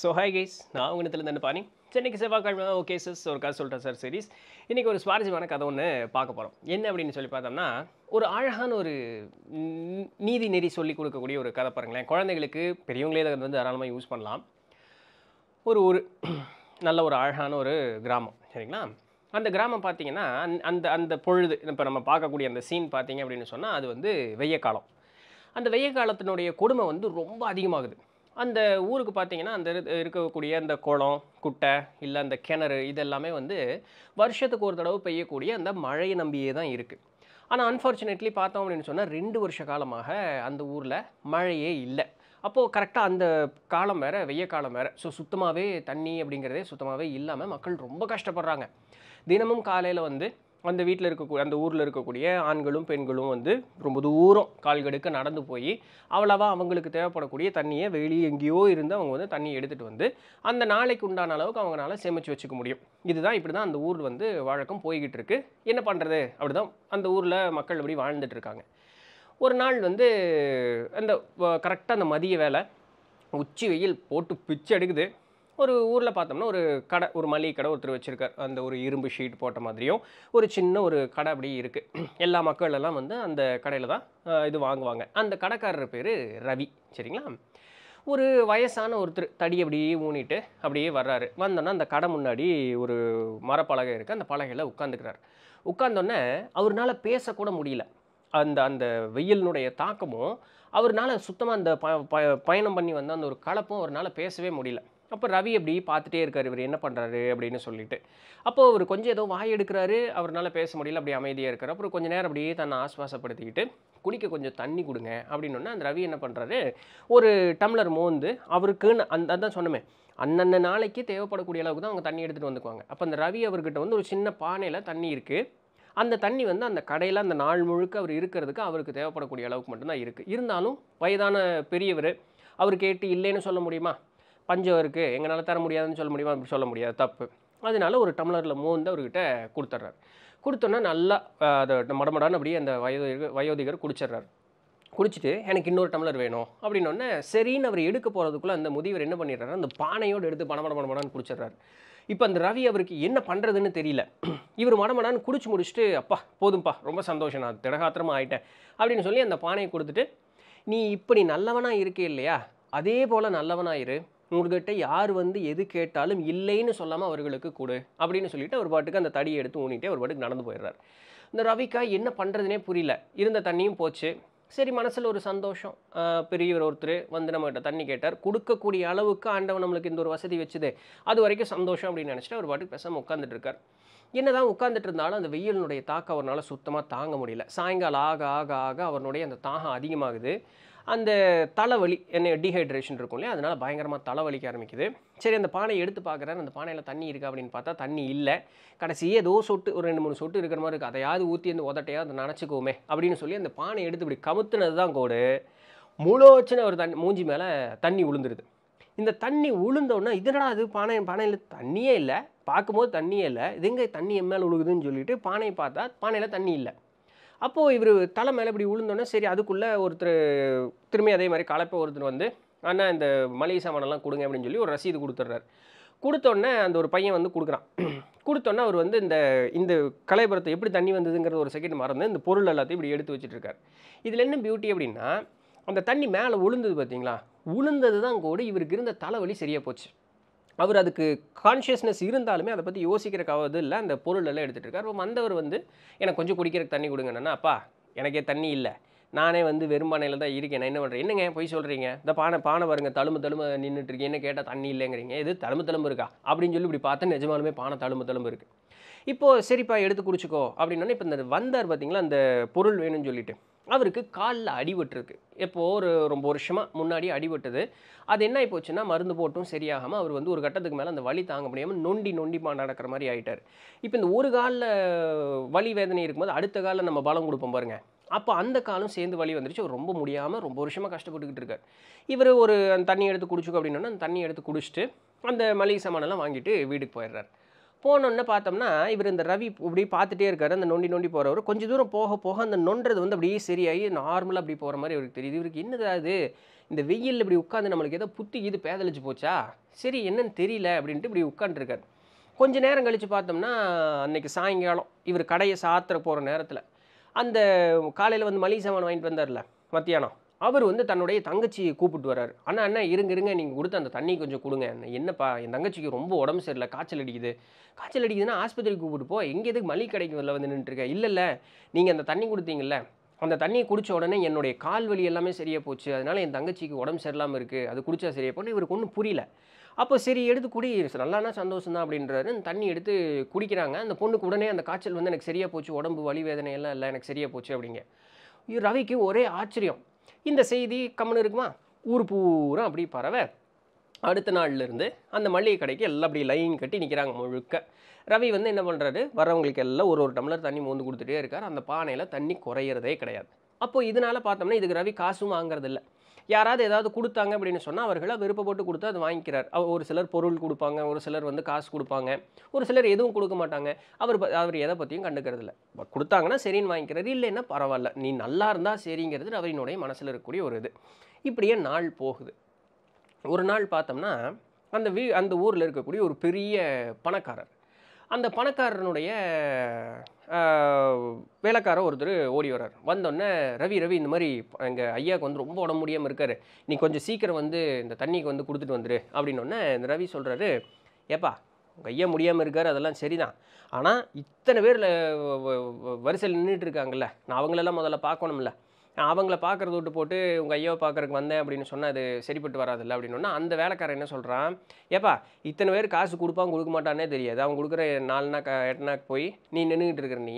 so hi guys நான் உங்கள் இடத்துல பாணி சென்னைக்கு செவ்வாய்க்கிழமை ஓகே சார் ஒரு கதை சொல்கிறேன் சார் சீரிஸ் இன்றைக்கி ஒரு சுவாரஸ்யமான கதை ஒன்று பார்க்க போகிறோம் என்ன அப்படின்னு சொல்லி பார்த்தோம்னா ஒரு அழகான ஒரு நீதி நெறி சொல்லி கொடுக்கக்கூடிய ஒரு கதை பாருங்களேன் குழந்தைகளுக்கு பெரியவங்களே அதை வந்து தாராளமாக யூஸ் பண்ணலாம் ஒரு ஒரு நல்ல ஒரு அழகான ஒரு கிராமம் சரிங்களா அந்த கிராமம் பார்த்தீங்கன்னா அந்த அந்த பொழுது இப்போ நம்ம பார்க்கக்கூடிய அந்த சீன் பார்த்தீங்க அப்படின்னு சொன்னால் அது வந்து வெய்ய காலம் அந்த வெய்ய காலத்தினுடைய கொடுமை வந்து ரொம்ப அதிகமாகுது அந்த ஊருக்கு பார்த்தீங்கன்னா அந்த இருக்கக்கூடிய அந்த குளம் குட்டை இல்லை அந்த கிணறு இதெல்லாமே வந்து வருஷத்துக்கு ஒரு தடவை பெய்யக்கூடிய அந்த மழையை நம்பியே தான் இருக்குது ஆனால் அன்ஃபார்ச்சுனேட்லி பார்த்தோம் அப்படின்னு சொன்னால் ரெண்டு வருஷ காலமாக அந்த ஊரில் மழையே இல்லை அப்போது கரெக்டாக அந்த காலம் வேறு வெய்ய காலம் வேறு ஸோ சுத்தமாகவே தண்ணி அப்படிங்கிறதே சுத்தமாகவே இல்லாமல் மக்கள் ரொம்ப கஷ்டப்படுறாங்க தினமும் காலையில் வந்து அந்த வீட்டில் இருக்கக்கூடிய அந்த ஊரில் இருக்கக்கூடிய ஆண்களும் பெண்களும் வந்து ரொம்ப தூரம் கால்கெடுக்க நடந்து போய் அவ்வளவா அவங்களுக்கு தேவைப்படக்கூடிய தண்ணியை வெளியே எங்கேயோ இருந்து அவங்க வந்து தண்ணியை எடுத்துகிட்டு வந்து அந்த நாளைக்கு உண்டான அளவுக்கு அவங்களால சேமித்து வச்சுக்க முடியும் இதுதான் இப்படி தான் அந்த ஊர் வந்து வழக்கம் போய்கிட்டு இருக்கு என்ன பண்ணுறது அப்படி தான் அந்த ஊரில் மக்கள் அப்படி வாழ்ந்துட்டுருக்காங்க ஒரு நாள் வந்து அந்த கரெக்டாக அந்த மதிய வேலை உச்சி வெயில் போட்டு பிச்சு எடுக்குது ஒரு ஊரில் பார்த்தோம்னா ஒரு கடை ஒரு மளிகை கடை ஒருத்தர் வச்சுருக்கார் அந்த ஒரு இரும்பு ஷீட் போட்ட மாதிரியும் ஒரு சின்ன ஒரு கடை அப்படி இருக்குது எல்லா மக்கள் எல்லாம் வந்து அந்த கடையில் தான் இது வாங்குவாங்க அந்த கடைக்காரர் பேர் ரவி சரிங்களா ஒரு வயசான ஒருத்தர் தடி அப்படியே ஊனிட்டு அப்படியே வர்றாரு வந்தோன்னா அந்த கடை முன்னாடி ஒரு மரப்பலகை இருக்குது அந்த பலகையில் உட்காந்துக்கிறார் உட்காந்தோன்னே அவர்னால பேசக்கூட முடியல அந்த அந்த வெயிலினுடைய தாக்கமும் அவர்னால சுத்தமாக அந்த ப பயணம் பண்ணி வந்த அந்த ஒரு கலப்பும் அவர்னால் பேசவே முடியல அப்போ ரவி அப்படி பார்த்துட்டே இருக்கார் இவர் என்ன பண்ணுறாரு அப்படின்னு சொல்லிட்டு அப்போ அவர் கொஞ்சம் ஏதோ வாய் எடுக்கிறாரு அவரால் பேச முடியல அப்படி அமைதியாக இருக்கார் அப்புறம் கொஞ்சம் நேரம் அப்படியே தன்னை ஆஸ்வாசப்படுத்திக்கிட்டு குடிக்க கொஞ்சம் தண்ணி கொடுங்க அப்படின்னு அந்த ரவி என்ன பண்ணுறாரு ஒரு டம்ளர் மோந்து அவருக்குன்னு அந்த அதான் சொன்னமே அந்தந்த நாளைக்கு தேவைப்படக்கூடிய அளவுக்கு தான் அவங்க தண்ணி எடுத்துகிட்டு வந்துக்குவாங்க அப்போ அந்த ரவி அவர்கிட்ட வந்து ஒரு சின்ன பானையில் தண்ணி இருக்குது அந்த தண்ணி வந்து அந்த கடையில் அந்த நாள் முழுக்க அவர் இருக்கிறதுக்கு அவருக்கு தேவைப்படக்கூடிய அளவுக்கு மட்டும்தான் இருக்குது இருந்தாலும் வயதான பெரியவர் அவர் கேட்டு இல்லைன்னு சொல்ல முடியுமா பஞ்சம் இருக்குது எங்களால் தர முடியாதுன்னு சொல்ல முடியுமா அப்படி சொல்ல முடியாது தப்பு அதனால ஒரு டம்ளரில் மூந்து அவர்கிட்ட கொடுத்துட்றாரு கொடுத்தோன்னா நல்லா அதை மடமடான்னு அப்படியே அந்த வயோதிகர் வயோதிகர் குடிச்சிடுறாரு குடிச்சிட்டு எனக்கு இன்னொரு டம்ளர் வேணும் அப்படின்னோடனே சரின்னு அவர் எடுக்க போகிறதுக்குள்ளே அந்த முதியவர் என்ன பண்ணிடுறாரு அந்த பானையோடு எடுத்து பணமட மடமடான்னு குடிச்சிடுறாரு இப்போ அந்த ரவி அவருக்கு என்ன பண்ணுறதுன்னு தெரியல இவர் மடமடான்னு குடிச்சு முடிச்சுட்டு அப்பா போதும்ப்பா ரொம்ப சந்தோஷம் நான் திடகாத்திரமாக ஆகிட்டேன் அப்படின்னு சொல்லி அந்த பானையை கொடுத்துட்டு நீ இப்படி நல்லவனாக இருக்கே இல்லையா அதே போல் நல்லவனாக இரு உங்கள்கிட்ட யார் வந்து எது கேட்டாலும் இல்லைன்னு சொல்லாமல் அவர்களுக்கு கொடு அப்படின்னு சொல்லிட்டு அவர் பாட்டுக்கு அந்த தடியை எடுத்து ஊனிட்டு அவர் பாட்டுக்கு நடந்து போயிடுறார் இந்த ரவிக்கா என்ன பண்ணுறதுனே புரியல இருந்த தண்ணியும் போச்சு சரி மனசில் ஒரு சந்தோஷம் பெரியவர் ஒருத்தர் வந்து நம்மகிட்ட தண்ணி கேட்டார் கொடுக்கக்கூடிய அளவுக்கு ஆண்டவன் நம்மளுக்கு இந்த ஒரு வசதி வச்சுது அது வரைக்கும் சந்தோஷம் அப்படின்னு நினச்சிட்டு அவர் பாட்டுக்கு பேசாமல் உட்காந்துட்டு இருக்கார் தான் உட்காந்துட்டு இருந்தாலும் அந்த வெயிலினுடைய தாக்கம் அவரால் சுத்தமாக தாங்க முடியல சாயங்காலம் ஆக ஆக ஆக அவனுடைய அந்த தாகம் அதிகமாகுது அந்த தலைவலி என்ன டீஹைட்ரேஷன் இருக்கும் இல்லையா அதனால் பயங்கரமாக தலைவலிக்க ஆரம்பிக்குது சரி அந்த பானையை எடுத்து பார்க்குறேன் அந்த பானையில் தண்ணி இருக்கா அப்படின்னு பார்த்தா தண்ணி இல்லை கடைசி ஏதோ சொட்டு ஒரு ரெண்டு மூணு சொட்டு இருக்கிற மாதிரி இருக்குது அதையாவது ஊற்றி அந்த அதை நினச்சிக்கோமே அப்படின்னு சொல்லி அந்த பானை எடுத்து இப்படி கமுத்துனது தான் கோடு முழோச்சின ஒரு தண்ணி மூஞ்சி மேலே தண்ணி உளுந்துருது இந்த தண்ணி உளுந்தோன்னா இதனடா அது பானை பானையில் தண்ணியே இல்லை பார்க்கும்போது தண்ணியே இல்லை இது எங்கே தண்ணி மேலே உழுகுதுன்னு சொல்லிட்டு பானையை பார்த்தா பானையில் தண்ணி இல்லை அப்போது இவர் தலை மேலே இப்படி விழுந்தோன்னே சரி அதுக்குள்ளே ஒருத்தர் திரும்பி அதே மாதிரி கலப்பை ஒருத்தர் வந்து அண்ணா இந்த மளிகை சாமானெல்லாம் கொடுங்க அப்படின்னு சொல்லி ஒரு ரசீது கொடுத்துட்றாரு கொடுத்தோன்னே அந்த ஒரு பையன் வந்து கொடுக்குறான் கொடுத்தோன்னே அவர் வந்து இந்த இந்த கலைபுரத்தை எப்படி தண்ணி வந்ததுங்கிறத ஒரு செகண்ட் மறந்து இந்த பொருள் எல்லாத்தையும் இப்படி எடுத்து வச்சுட்டுருக்கார் இதில் என்ன பியூட்டி அப்படின்னா அந்த தண்ணி மேலே விழுந்தது பார்த்தீங்களா உளுந்தது தான் கூட இவருக்கு இருந்த தலைவலி சரியாக போச்சு அவர் அதுக்கு கான்ஷியஸ்னஸ் இருந்தாலுமே அதை பற்றி யோசிக்கிறக்காவது இல்லை அந்த பொருளெல்லாம் எடுத்துகிட்டு இருக்கார் அப்போ வந்தவர் வந்து எனக்கு கொஞ்சம் குடிக்கிறக்கு தண்ணி கொடுங்கண்ணா அப்பா எனக்கே தண்ணி இல்லை நானே வந்து வெறுமானையில் தான் இருக்கேன் நான் என்ன பண்ணுறேன் என்னங்க போய் சொல்கிறீங்க இந்த பானை பானை வருங்க தழும்பு தழும்பு நின்றுட்டு என்ன கேட்டால் தண்ணி இல்லைங்கிறீங்க எது தழும்பு தழும்பு இருக்கா அப்படின்னு சொல்லி இப்படி பார்த்தா நிஜமாலுமே பானை தழும்பு தழும்பு இருக்குது இப்போது சரிப்பா எடுத்து குடிச்சிக்கோ அப்படின்னா இப்போ இந்த வந்தார் பார்த்தீங்களா அந்த பொருள் வேணும்னு சொல்லிட்டு அவருக்கு காலில் அடிபட்டுருக்கு எப்போ ஒரு ரொம்ப வருஷமாக முன்னாடி அடிபட்டது அது என்ன ஆகி போச்சுன்னா மருந்து போட்டும் சரியாகாமல் அவர் வந்து ஒரு கட்டத்துக்கு மேலே அந்த வலி தாங்க முடியாமல் நொண்டி நொண்டிப்பா நடக்கிற மாதிரி ஆகிட்டார் இப்போ இந்த ஒரு காலில் வலி வேதனை இருக்கும்போது அடுத்த காலில் நம்ம பலம் கொடுப்போம் பாருங்கள் அப்போ அந்த காலம் சேர்ந்து வழி வந்துருச்சு ரொம்ப முடியாமல் ரொம்ப வருஷமாக கஷ்டப்பட்டுக்கிட்டு இருக்கார் இவர் ஒரு தண்ணி எடுத்து குடிச்சுக்கோ அப்படின்னா அந்த தண்ணி எடுத்து குடிச்சிட்டு அந்த மளிகை சாமானெல்லாம் வாங்கிட்டு வீட்டுக்கு போயிடுறார் போனோன்னு பார்த்தோம்னா இவர் இந்த ரவி இப்படி பார்த்துட்டே இருக்காரு அந்த நொண்டி நொண்டி போகிறவர் கொஞ்சம் தூரம் போக போக அந்த நொண்டுறது வந்து அப்படியே சரியாகி நார்மலாக அப்படி போகிற மாதிரி இவருக்கு தெரியுது இவருக்கு என்னதாது இந்த வெயில் இப்படி உட்காந்து நம்மளுக்கு ஏதோ புத்தி இது பேதலிச்சு போச்சா சரி என்னன்னு தெரியல அப்படின்ட்டு இப்படி உட்காந்துருக்கார் கொஞ்ச நேரம் கழித்து பார்த்தோம்னா அன்றைக்கி சாயங்காலம் இவர் கடையை சாத்திர போகிற நேரத்தில் அந்த காலையில் வந்து மளிகை சாமான் வாங்கிட்டு வந்தார்ல மத்தியானம் அவர் வந்து தன்னுடைய தங்கச்சியை கூப்பிட்டு வராரு ஆனால் அண்ணா இருங்க இருங்க நீங்கள் கொடுத்து அந்த தண்ணி கொஞ்சம் கொடுங்க என்னப்பா என் தங்கச்சிக்கு ரொம்ப உடம்பு சரியில்லை காய்ச்சல் அடிக்குது காய்ச்சல் அடிக்குதுன்னா ஆஸ்பத்திரிக்கு கூப்பிட்டு போ எங்கே எதுக்கு மளிகை கடைக்கு வரல வந்து நின்றுருக்க இல்லை இல்லை நீங்கள் அந்த தண்ணி கொடுத்தீங்கல்ல அந்த தண்ணியை குடித்த உடனே என்னுடைய கால் வலி எல்லாமே சரியாக போச்சு அதனால் என் தங்கச்சிக்கு உடம்பு சரியில்லாமல் இருக்குது அது குடித்தா சரியாக போனால் இவருக்கு ஒன்றும் புரியல அப்போ சரி எடுத்து குடி நல்லானா சந்தோஷம் தான் அப்படின்றாரு தண்ணி எடுத்து குடிக்கிறாங்க அந்த பொண்ணுக்கு உடனே அந்த காய்ச்சல் வந்து எனக்கு சரியாக போச்சு உடம்பு வலி வேதனை எல்லாம் இல்லை எனக்கு சரியாக போச்சு அப்படிங்க ரவிக்கு ஒரே ஆச்சரியம் இந்த செய்தி கம்மனு இருக்குமா ஊர் பூரா அப்படி பரவ அடுத்த நாள்லேருந்து அந்த மளிகை கடைக்கு எல்லாம் அப்படி லைன் கட்டி நிற்கிறாங்க முழுக்க ரவி வந்து என்ன பண்ணுறாரு வரவங்களுக்கு எல்லாம் ஒரு ஒரு டம்ளர் தண்ணி மூந்து கொடுத்துட்டே இருக்கார் அந்த பானையில் தண்ணி குறையிறதே கிடையாது அப்போது இதனால் பார்த்தோம்னா இதுக்கு ரவி காசும் வாங்குறதில்ல யாராவது ஏதாவது கொடுத்தாங்க அப்படின்னு சொன்னால் அவர்களாக விருப்பப்பட்டு கொடுத்து அது வாங்கிக்கிறார் அவர் ஒரு சிலர் பொருள் கொடுப்பாங்க ஒரு சிலர் வந்து காசு கொடுப்பாங்க ஒரு சிலர் எதுவும் கொடுக்க மாட்டாங்க அவர் அவர் எதை பற்றியும் கண்டுக்கிறது இல்லை கொடுத்தாங்கன்னா சரின்னு வாங்கிக்கிறார் இல்லைன்னா பரவாயில்ல நீ நல்லா இருந்தால் சரிங்கிறது அவரினுடைய மனசில் இருக்கக்கூடிய ஒரு இது இப்படியே நாள் போகுது ஒரு நாள் பார்த்தோம்னா அந்த வீ அந்த ஊரில் இருக்கக்கூடிய ஒரு பெரிய பணக்காரர் அந்த பணக்காரனுடைய வேலைக்காரர் ஒருத்தர் ஓடி வர்றார் வந்தோடனே ரவி ரவி இந்த மாதிரி எங்கள் ஐயாவுக்கு வந்து ரொம்ப உடம்பு முடியாமல் இருக்கார் நீ கொஞ்சம் சீக்கிரம் வந்து இந்த தண்ணிக்கு வந்து கொடுத்துட்டு வந்துரு அப்படின்னோடனே இந்த ரவி சொல்கிறாரு ஏப்பா உங்கள் ஐயா முடியாமல் இருக்கார் அதெல்லாம் சரிதான் ஆனால் இத்தனை பேர் வரிசையில் நின்றுட்டு இருக்காங்கல்ல நான் அவங்களெல்லாம் முதல்ல பார்க்கணும்ல நான் அவங்கள பார்க்குறது விட்டு போட்டு உங்கள் ஐயாவை பார்க்குறக்கு வந்தேன் அப்படின்னு சொன்னால் அது சரிப்பட்டு வராதில்ல அப்படின்னு அந்த வேலைக்காரன் என்ன சொல்கிறான் ஏப்பா இத்தனை பேர் காசு கொடுப்பான் கொடுக்க மாட்டானே தெரியாது அவங்க கொடுக்குற நாலு நாள் எட்டு நாள் போய் நீ நின்றுக்கிட்டு இருக்கிற நீ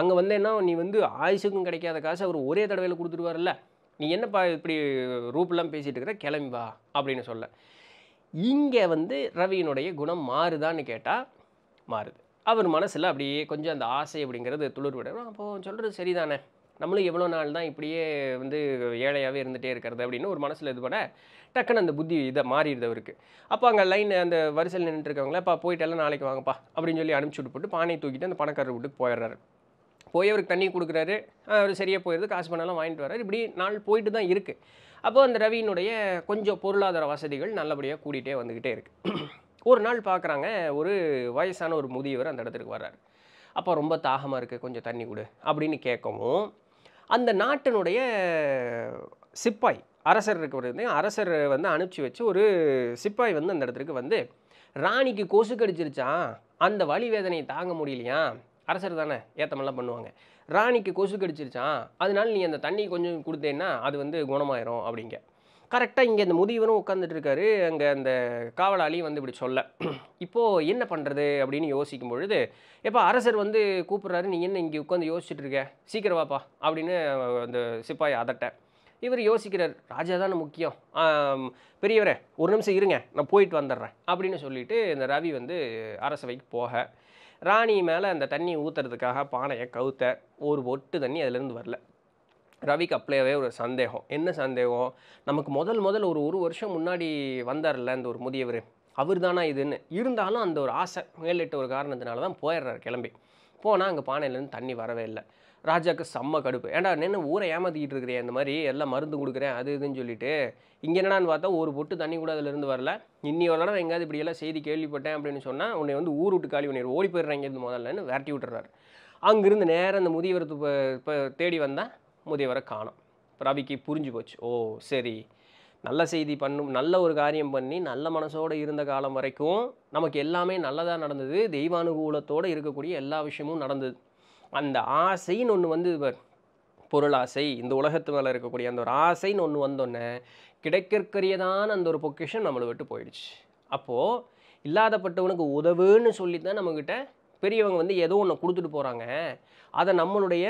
அங்கே வந்து என்ன நீ வந்து ஆயுசுக்கும் கிடைக்காத காசு அவர் ஒரே தடவையில் கொடுத்துருவார்ல நீ என்னப்பா இப்படி ரூப்லாம் பேசிகிட்டு இருக்கிற கிளம்பிவா அப்படின்னு சொல்ல இங்கே வந்து ரவியினுடைய குணம் மாறுதான்னு கேட்டால் மாறுது அவர் மனசில் அப்படியே கொஞ்சம் அந்த ஆசை அப்படிங்கிறது துளிர் விட அப்போ சொல்கிறது சரிதானே நம்மளும் எவ்வளோ நாள் தான் இப்படியே வந்து ஏழையாகவே இருந்துகிட்டே இருக்கிறது அப்படின்னு ஒரு மனசில் இது பண்ண டக்குன்னு அந்த புத்தி இதை மாறிடுது அவருக்கு அப்போ அங்கே லைன் அந்த வரிசையில் நின்றுருக்கவங்களே இப்போ போயிட்டெல்லாம் நாளைக்கு வாங்கப்பா அப்படின்னு சொல்லி அனுப்பிச்சி விட்டு போட்டு பானை தூக்கிட்டு அந்த பணக்காரர் வீட்டுக்கு போயிடுறாரு போய் அவருக்கு தண்ணி கொடுக்குறாரு அவர் சரியாக போயிடுது காசு பண்ணலாம் வாங்கிட்டு வர்றாரு இப்படி நாள் போயிட்டு தான் இருக்குது அப்போது அந்த ரவியினுடைய கொஞ்சம் பொருளாதார வசதிகள் நல்லபடியாக கூட்டிகிட்டே வந்துக்கிட்டே இருக்குது ஒரு நாள் பார்க்குறாங்க ஒரு வயசான ஒரு முதியவர் அந்த இடத்துக்கு வர்றாரு அப்போ ரொம்ப தாகமாக இருக்குது கொஞ்சம் தண்ணி கொடு அப்படின்னு கேட்கவும் அந்த நாட்டினுடைய சிப்பாய் அரசர் இருக்கிறது அரசர் வந்து அனுப்பிச்சி வச்சு ஒரு சிப்பாய் வந்து அந்த இடத்துக்கு வந்து ராணிக்கு கொசு கடிச்சிருச்சா அந்த வழி வேதனையை தாங்க முடியலையா அரசர் தானே ஏத்தமெல்லாம் பண்ணுவாங்க ராணிக்கு கொசு கடிச்சிருச்சான் அதனால நீ அந்த தண்ணி கொஞ்சம் கொடுத்தேன்னா அது வந்து குணமாயிரும் அப்படிங்க கரெக்டாக இங்கே இந்த முதியவரும் உட்காந்துட்டு இருக்காரு அங்கே அந்த காவலாளியும் வந்து இப்படி சொல்ல இப்போது என்ன பண்ணுறது அப்படின்னு யோசிக்கும் பொழுது எப்போ அரசர் வந்து கூப்பிட்றாரு நீ என்ன இங்கே உட்காந்து யோசிச்சுட்டு இருக்க சீக்கிரம் வாப்பா அப்படின்னு அந்த சிப்பாய் அதட்ட இவர் யோசிக்கிறார் ராஜா தானே முக்கியம் பெரியவரே ஒரு நிமிஷம் இருங்க நான் போயிட்டு வந்துடுறேன் அப்படின்னு சொல்லிட்டு இந்த ரவி வந்து அரசவைக்கு போக ராணி மேலே அந்த தண்ணி ஊற்றுறதுக்காக பானையை கவுத்த ஒரு ஒட்டு தண்ணி அதிலேருந்து வரல ரவிக்கு அப்பலேயே ஒரு சந்தேகம் என்ன சந்தேகம் நமக்கு முதல் முதல் ஒரு ஒரு வருஷம் முன்னாடி வந்தார்ல அந்த ஒரு முதியவர் அவர் தானா இதுன்னு இருந்தாலும் அந்த ஒரு ஆசை மேலிட்ட ஒரு காரணத்தினால தான் போயிடுறாரு கிளம்பி போனால் அங்கே பானையிலேருந்து தண்ணி வரவே இல்லை ராஜாவுக்கு செம்ம கடுப்பு ஏன்டா நின்று ஊரை ஏமாற்றிக்கிட்டு இருக்கிறேன் இந்த மாதிரி எல்லாம் மருந்து கொடுக்குறேன் அது இதுன்னு சொல்லிட்டு இங்கே என்னடான்னு பார்த்தா ஒரு பொட்டு தண்ணி கூட அதிலிருந்து வரல இன்னி வரலாம் எங்கேயாவது இப்படியெல்லாம் செய்தி கேள்விப்பட்டேன் அப்படின்னு சொன்னால் உன்னை வந்து ஊர் விட்டு காலி பண்ணிடு ஓடி போயிடுறாங்க இது முதல்லன்னு விரட்டி விட்டுறாரு அங்கேருந்து நேராக அந்த முதியவரத்து இப்போ தேடி வந்தால் முதியவரை காணும் ரவிக்கு புரிஞ்சு போச்சு ஓ சரி நல்ல செய்தி பண்ணும் நல்ல ஒரு காரியம் பண்ணி நல்ல மனசோடு இருந்த காலம் வரைக்கும் நமக்கு எல்லாமே நல்லதாக நடந்தது தெய்வானுகூலத்தோடு இருக்கக்கூடிய எல்லா விஷயமும் நடந்தது அந்த ஆசைன்னு ஒன்று வந்து பொருளாசை இந்த உலகத்து மேலே இருக்கக்கூடிய அந்த ஒரு ஆசைன்னு ஒன்று வந்தோடனே கிடைக்கிறக்கரியதான அந்த ஒரு பொக்கிஷன் நம்மளை விட்டு போயிடுச்சு அப்போது இல்லாதப்பட்டவனுக்கு உதவுன்னு சொல்லி தான் நம்மக்கிட்ட பெரியவங்க வந்து ஏதோ ஒன்று கொடுத்துட்டு போகிறாங்க அதை நம்மளுடைய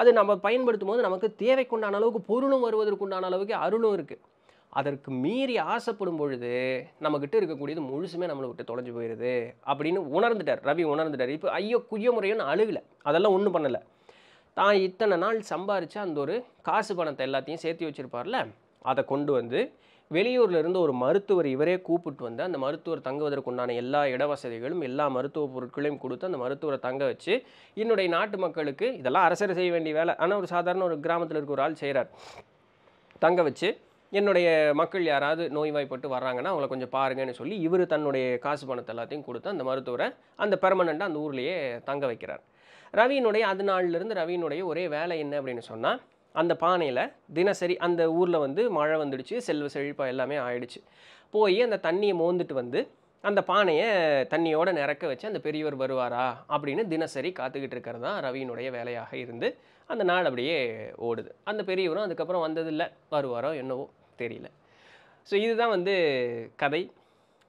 அது நம்ம பயன்படுத்தும் போது நமக்கு தேவைக்குண்டான அளவுக்கு பொருளும் வருவதற்குண்டான அளவுக்கு அருளும் இருக்குது அதற்கு மீறி ஆசைப்படும் பொழுது நம்மக்கிட்ட இருக்கக்கூடியது முழுசுமே நம்மளை விட்டு தொலைஞ்சு போயிடுது அப்படின்னு உணர்ந்துட்டார் ரவி உணர்ந்துட்டார் இப்போ ஐயோ குய்ய முறையோன்னு அழுகலை அதெல்லாம் ஒன்றும் பண்ணலை தான் இத்தனை நாள் சம்பாரித்த அந்த ஒரு காசு பணத்தை எல்லாத்தையும் சேர்த்து வச்சுருப்பார்ல அதை கொண்டு வந்து வெளியூரில் இருந்து ஒரு மருத்துவர் இவரே கூப்பிட்டு வந்து அந்த மருத்துவர் தங்குவதற்கு உண்டான எல்லா இடவசதிகளும் எல்லா மருத்துவ பொருட்களையும் கொடுத்து அந்த மருத்துவரை தங்க வச்சு என்னுடைய நாட்டு மக்களுக்கு இதெல்லாம் அரசர் செய்ய வேண்டிய வேலை ஆனால் ஒரு சாதாரண ஒரு கிராமத்தில் இருக்க ஒரு ஆள் செய்கிறார் தங்க வச்சு என்னுடைய மக்கள் யாராவது நோய்வாய்ப்பட்டு வர்றாங்கன்னா அவங்கள கொஞ்சம் பாருங்கன்னு சொல்லி இவர் தன்னுடைய காசு பணத்தை எல்லாத்தையும் கொடுத்து அந்த மருத்துவரை அந்த பெர்மனண்ட்டாக அந்த ஊர்லேயே தங்க வைக்கிறார் ரவியினுடைய அது நாள்லேருந்து ரவியினுடைய ஒரே வேலை என்ன அப்படின்னு சொன்னால் அந்த பானையில் தினசரி அந்த ஊரில் வந்து மழை வந்துடுச்சு செல்வ செழிப்பாக எல்லாமே ஆயிடுச்சு போய் அந்த தண்ணியை மோந்துட்டு வந்து அந்த பானையை தண்ணியோடு நிறக்க வச்சு அந்த பெரியவர் வருவாரா அப்படின்னு தினசரி காத்துக்கிட்டு இருக்கிறது தான் ரவியினுடைய வேலையாக இருந்து அந்த நாள் அப்படியே ஓடுது அந்த பெரியவரும் அதுக்கப்புறம் வந்ததில்லை வருவாரோ என்னவோ தெரியல ஸோ இதுதான் வந்து கதை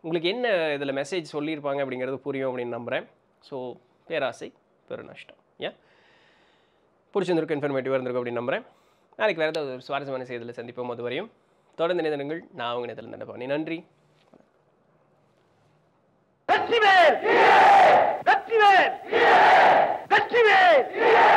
உங்களுக்கு என்ன இதில் மெசேஜ் சொல்லியிருப்பாங்க அப்படிங்கிறது புரியும் அப்படின்னு நம்புகிறேன் ஸோ பேராசை பெருநஷ்டம் ஏன் பிடிச்சிருந்திருக்கும் இன்ஃபர்மேட்டிவாக இருந்திருக்கும் அப்படின்னு நம்புகிறேன் நாளைக்கு வேறு ஏதாவது ஒரு சுவாரஸ்யமான செய்தியில் சந்திப்போம் அது வரையும் தொடர்ந்து நினைந்திருங்கள் நான் அவங்க நிதியில் நினைப்பேன் நன்றி வெற்றிவேல் வெற்றிவேல் வெற்றிவேல்